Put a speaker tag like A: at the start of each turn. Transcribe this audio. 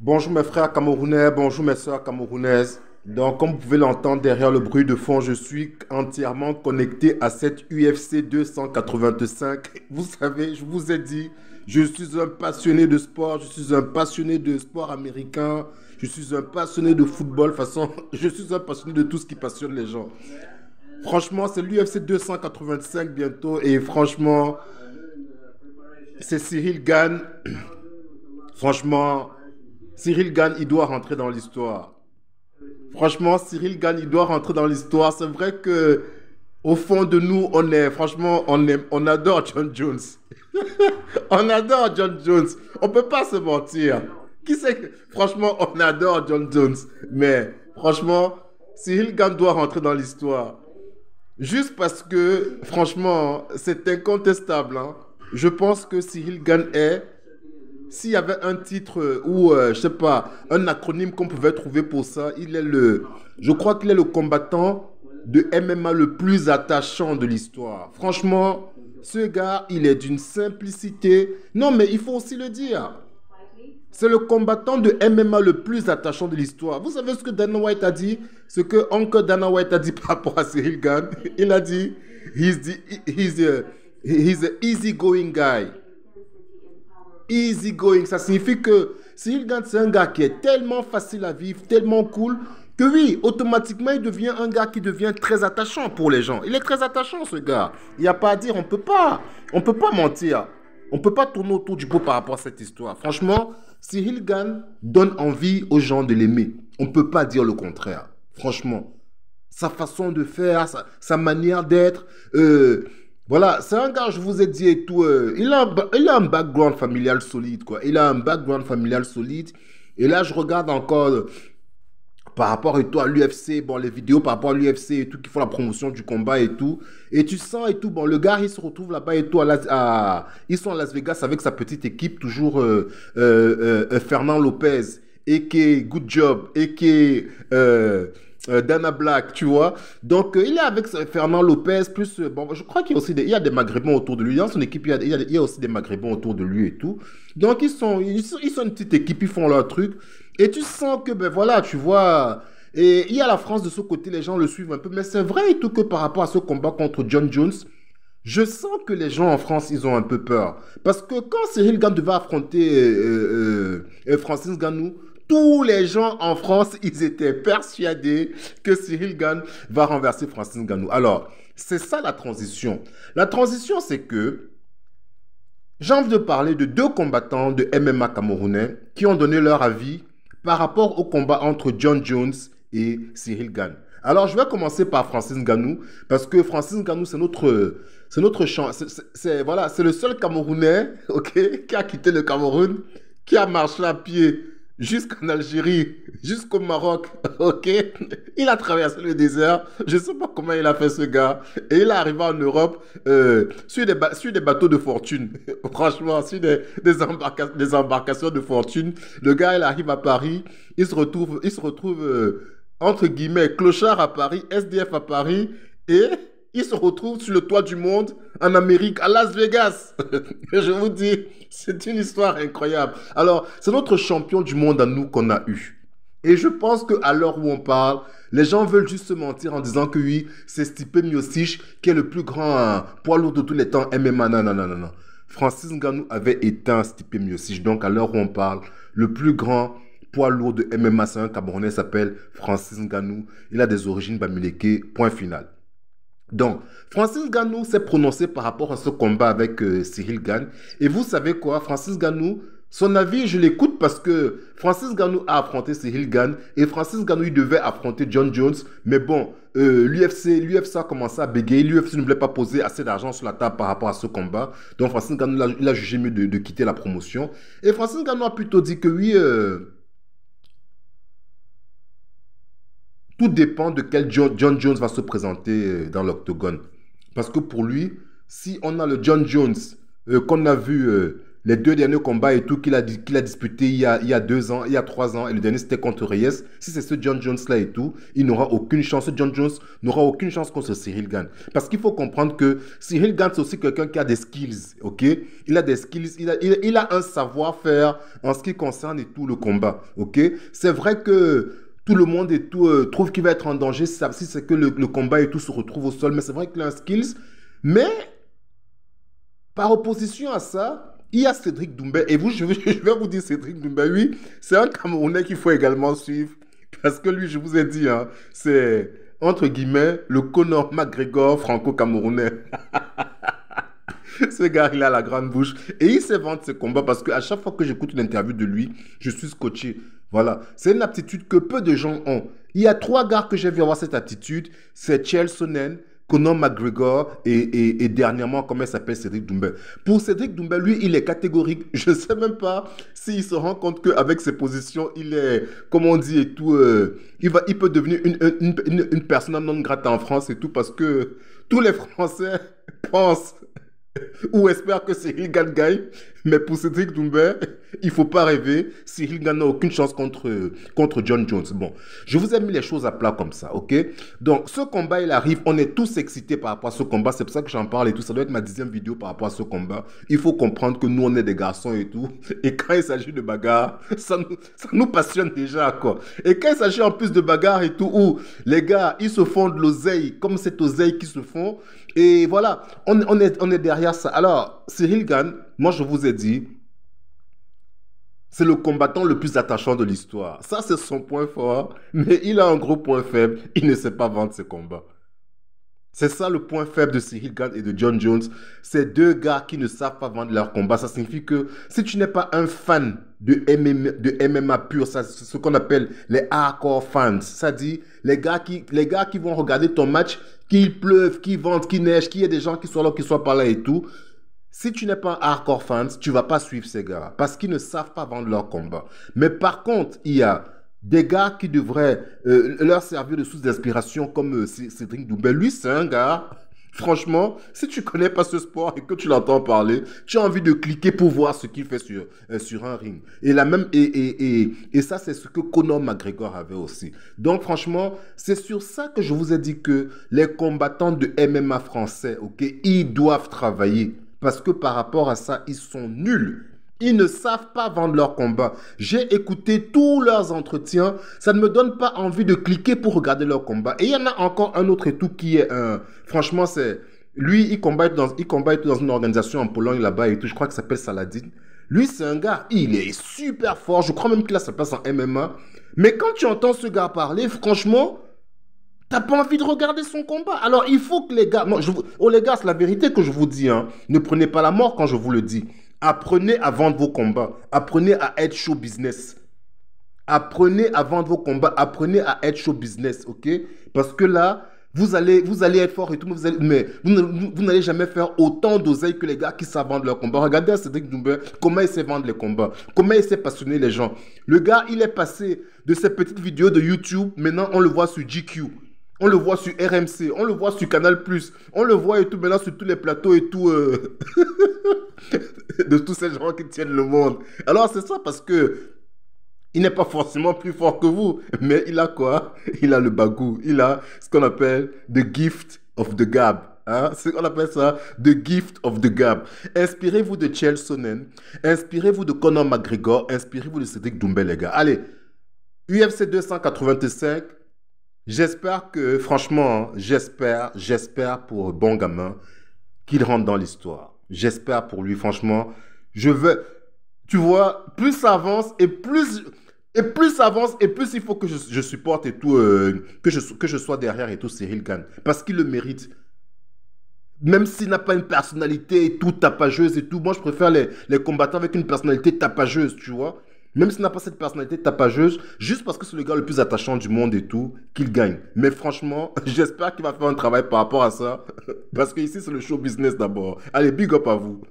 A: Bonjour mes frères camerounais, bonjour mes soeurs camerounaises. Donc comme vous pouvez l'entendre derrière le bruit de fond, je suis entièrement connecté à cette UFC 285. Vous savez, je vous ai dit, je suis un passionné de sport, je suis un passionné de sport américain, je suis un passionné de football, de façon, je suis un passionné de tout ce qui passionne les gens. Franchement, c'est l'UFC 285 bientôt et franchement, c'est Cyril Gann. Franchement, Cyril Gann, il doit rentrer dans l'histoire. Franchement, Cyril Gann, il doit rentrer dans l'histoire. C'est vrai que au fond de nous, on est, franchement, on, aime, on adore John Jones. on adore John Jones. On peut pas se mentir. Qui sait que, franchement, on adore John Jones. Mais, franchement, Cyril Gann doit rentrer dans l'histoire. Juste parce que, franchement, c'est incontestable. Hein. Je pense que Cyril Gann est s'il y avait un titre euh, ou, je euh, je sais pas, un acronyme qu'on pouvait trouver pour ça, il est le. Je crois qu'il est le combattant de MMA le plus attachant de l'histoire. Franchement, ce gars, il est d'une simplicité. Non, mais il faut aussi le dire. C'est le combattant de MMA le plus attachant de l'histoire. Vous savez ce que Dana White a dit Ce que encore Dana White a dit par rapport à Cyril Gann Il a dit He's he's he's easy going guy easy going. Ça signifie que Cyril gagne, c'est un gars qui est tellement facile à vivre, tellement cool, que oui, automatiquement, il devient un gars qui devient très attachant pour les gens. Il est très attachant, ce gars. Il n'y a pas à dire, on peut pas, on peut pas mentir. On peut pas tourner autour du pot par rapport à cette histoire. Franchement, si Hilgan donne envie aux gens de l'aimer. On ne peut pas dire le contraire. Franchement, sa façon de faire, sa, manière d'être, euh, voilà, c'est un gars, je vous ai dit et tout. Euh, il, a un, il a un background familial solide, quoi. Il a un background familial solide. Et là, je regarde encore euh, par rapport et tout à l'UFC, bon, les vidéos par rapport à l'UFC et tout, qui font la promotion du combat et tout. Et tu sens et tout, bon, le gars, il se retrouve là-bas et tout. À, ils sont à Las Vegas avec sa petite équipe, toujours euh, Fernand Lopez, et qui Good Job, et euh, Dana Black, tu vois. Donc, euh, il est avec Fernand Lopez, plus, euh, bon, je crois qu'il y a aussi des, il y a des Maghrébins autour de lui. Dans son équipe, il y, a, aussi des Maghrébins autour de lui et tout. Donc, ils sont, ils sont, une petite équipe, ils font leur truc. Et tu sens que, ben voilà, tu vois, et il y a la France de ce côté, les gens le suivent un peu. Mais c'est vrai et tout que par rapport à ce combat contre John Jones, je sens que les gens en France, ils ont un peu peur. Parce que quand Cyril Gann devait affronter Francis Gannou, tous les gens en France, ils étaient persuadés que Cyril Gann va renverser Francine Ganou. Alors, c'est ça la transition. La transition, c'est que j'ai envie de parler de deux combattants de MMA camerounais qui ont donné leur avis par rapport au combat entre John Jones et Cyril Gann. Alors, je vais commencer par Francis Ganou, parce que Francis Ganou, c'est notre, c'est notre chance. C'est, voilà, c'est le seul Camerounais, ok, qui a quitté le Cameroun, qui a marché à pied jusqu'en Algérie, jusqu'au Maroc, ok Il a traversé le désert, je ne sais pas comment il a fait ce gars, et il est arrivé en Europe euh, sur, des sur des bateaux de fortune, franchement, sur des, embarcations de fortune. Le gars, il arrive à Paris, il se retrouve, il se retrouve euh, entre guillemets, clochard à Paris, SDF à Paris, et qui se retrouve sur le toit du monde en Amérique, à Las Vegas. Je vous dis, c'est une histoire incroyable. Alors, c'est notre champion du monde à nous qu'on a eu. Et je pense qu'à l'heure où on parle, les gens veulent juste se mentir en disant que oui, c'est Stipe Miocic qui est le plus grand euh, poids lourd de tous les temps MMA. Non, non, non, non, Francis Ngannou avait éteint Stipe Miocic. Donc, à l'heure où on parle, le plus grand poids lourd de MMA, c'est un Camerounais s'appelle Francis Ngannou. Il a des origines bamileke. Point final. Donc, Francis Ganou s'est prononcé par rapport à ce combat avec euh, Cyril Gann. Et vous savez quoi, Francis gano son avis, je l'écoute parce que Francis Ganou a affronté Cyril Gann et Francis Ganou, il devait affronter John Jones. Mais bon, euh, l'UFC, l'UFC a commencé à bégayer. L'UFC ne voulait pas poser assez d'argent sur la table par rapport à ce combat. Donc, Francis Ganou, il a, jugé mieux de, quitter la promotion. Et Francis Ganou a plutôt dit que oui... Euh, Tout dépend de quel John Jones va se présenter euh, dans l'octogone. Parce que pour lui, si on a le John Jones euh, qu'on a vu euh, les deux derniers combats et tout qu'il a, qu'il a disputé il y a, deux ans, il y a trois ans, et le dernier c'était contre Reyes, si c'est ce John Jones-là et tout, il n'aura aucune chance. John Jones n'aura aucune chance contre Cyril Gann. Parce qu'il faut comprendre que Cyril Gann, c'est aussi quelqu'un qui a des skills, ok Il a des skills, il a, a un savoir-faire en ce qui concerne tout le combat, ok C'est vrai que tout le monde et tout, euh, trouve qu'il va être en danger si c'est que le, combat et tout se retrouve au sol. Mais c'est vrai qu'il a un skills. Mais par opposition à ça, il y a Cédric Doumbé. Et vous, je, vais vous dire Cédric Doumbé, oui, c'est un Camerounais qu'il faut également suivre. Parce que lui, je vous ai dit, hein, c'est entre guillemets le Conor McGregor franco-camerounais. ce gars, il a la grande bouche. Et il s'évente ce combat parce que à chaque fois que j'écoute une interview de lui, je suis scotché. Voilà, c'est une aptitude que peu de gens ont. Il y a trois gars que j'ai vu avoir cette aptitude. C'est Sonnen, Conor McGregor et, dernièrement, comment il s'appelle, Cédric Doumbé. Pour Cédric Doumbé, lui, il est catégorique. Je ne sais même pas s'il se rend compte qu'avec ses positions, il est, comment on dit, et tout, euh, il, va, il peut devenir une, une, personne non grata en France et tout, parce que tous les Français pensent ou espèrent que Cédric mais pour Cédric Doumbé, il faut pas rêver. Cyril Gann n'a aucune chance contre, contre John Jones. Bon, je vous ai mis les choses à plat comme ça, ok Donc, ce combat, il arrive. On est tous excités par rapport à ce combat. C'est pour ça que j'en parle et tout. Ça doit être ma dixième vidéo par rapport à ce combat. Il faut comprendre que nous, on est des garçons et tout. Et quand il s'agit de bagarre, ça nous, passionne déjà, quoi. Et quand il s'agit en plus de bagarre et tout, où les gars, ils se font de l'oseille, comme cette oseille qui se font. Et voilà, on, est, on est derrière ça. Alors, Cyril Gann, moi je vous ai dit, c'est le combattant le plus attachant de l'histoire. Ça, c'est son point fort, hein. mais il a un gros point faible, il ne sait pas vendre ses combats. C'est ça le point faible de Cyril Gant et de John Jones. Ces deux gars qui ne savent pas vendre leurs combats. ça signifie que si tu n'es pas un fan de MMA, pur, c'est ce qu'on appelle les hardcore fans. Ça dit les gars qui, les gars qui vont regarder ton match, qu'il pleuve, qu'il vente, qu'il neige, qu'il y ait des gens qui soient là, qui soient pas là et tout. Si tu n'es pas un hardcore fan, tu vas pas suivre ces gars parce qu'ils ne savent pas vendre leur combat. Mais par contre, il y a des gars qui devraient euh, leur servir de source d'inspiration comme euh, Cédric Doumbé. Lui, c'est un gars. Franchement, si tu connais pas ce sport et que tu l'entends parler, tu as envie de cliquer pour voir ce qu'il fait sur, euh, sur un ring. Et la même et, et, et, et ça c'est ce que Conor McGregor avait aussi. Donc franchement, c'est sur ça que je vous ai dit que les combattants de MMA français, OK, ils doivent travailler parce que par rapport à ça, ils sont nuls. Ils ne savent pas vendre leur combat. J'ai écouté tous leurs entretiens. Ça ne me donne pas envie de cliquer pour regarder leur combat. Et il y en a encore un autre et tout qui est... un... franchement, c'est... Lui, il combat, dans, il combat dans une organisation en Pologne là-bas et tout. Je crois ça s'appelle Saladin. Lui, c'est un gars, il est super fort. Je crois même qu'il a ça passe en MMA. Mais quand tu entends ce gars parler, franchement, T'as pas envie de regarder son combat. Alors il faut que les gars... je Oh les gars, c'est la vérité que je vous dis. Hein. Ne prenez pas la mort quand je vous le dis. Apprenez à vendre vos combats. Apprenez à être show business. Apprenez à vendre vos combats. Apprenez à être show business, ok Parce que là, vous allez, vous allez être fort et tout, mais vous, n'allez jamais faire autant d'oseille que les gars qui savent vendre leurs combats. Regardez à Cédric Doumbé, comment il sait vendre les combats, comment il sait passionner les gens. Le gars, il est passé de ses petites vidéos de YouTube, maintenant on le voit sur GQ. On le voit sur RMC, on le voit sur Canal+, on le voit et tout maintenant sur tous les plateaux et tout euh, de tous ces gens qui tiennent le monde. Alors c'est ça parce que il n'est pas forcément plus fort que vous, mais il a quoi Il a le bagou, il a ce qu'on appelle the gift of the gab. Hein? C'est qu'on appelle ça The Gift of the gab. Inspirez-vous de Sonnen. inspirez-vous de Conor McGregor, inspirez-vous de Cédric Doumbé, les gars. Allez, UFC 285, J'espère que, franchement, j'espère, j'espère pour bon gamin qu'il rentre dans l'histoire. J'espère pour lui, franchement. Je veux, tu vois, plus ça avance et plus, et plus avance et plus il faut que je, supporte et tout, euh, que, je, que je sois derrière et tout Cyril Gann. Parce qu'il le mérite. Même s'il n'a pas une personnalité et tout tapageuse et tout, moi je préfère les combattants avec une personnalité tapageuse, tu vois. Même s'il n'a pas cette personnalité tapageuse, juste parce que c'est le gars le plus attachant du monde et tout, qu'il gagne. Mais franchement, j'espère qu'il va faire un travail par rapport à ça. Parce que ici, c'est le show business d'abord. Allez, big up à vous.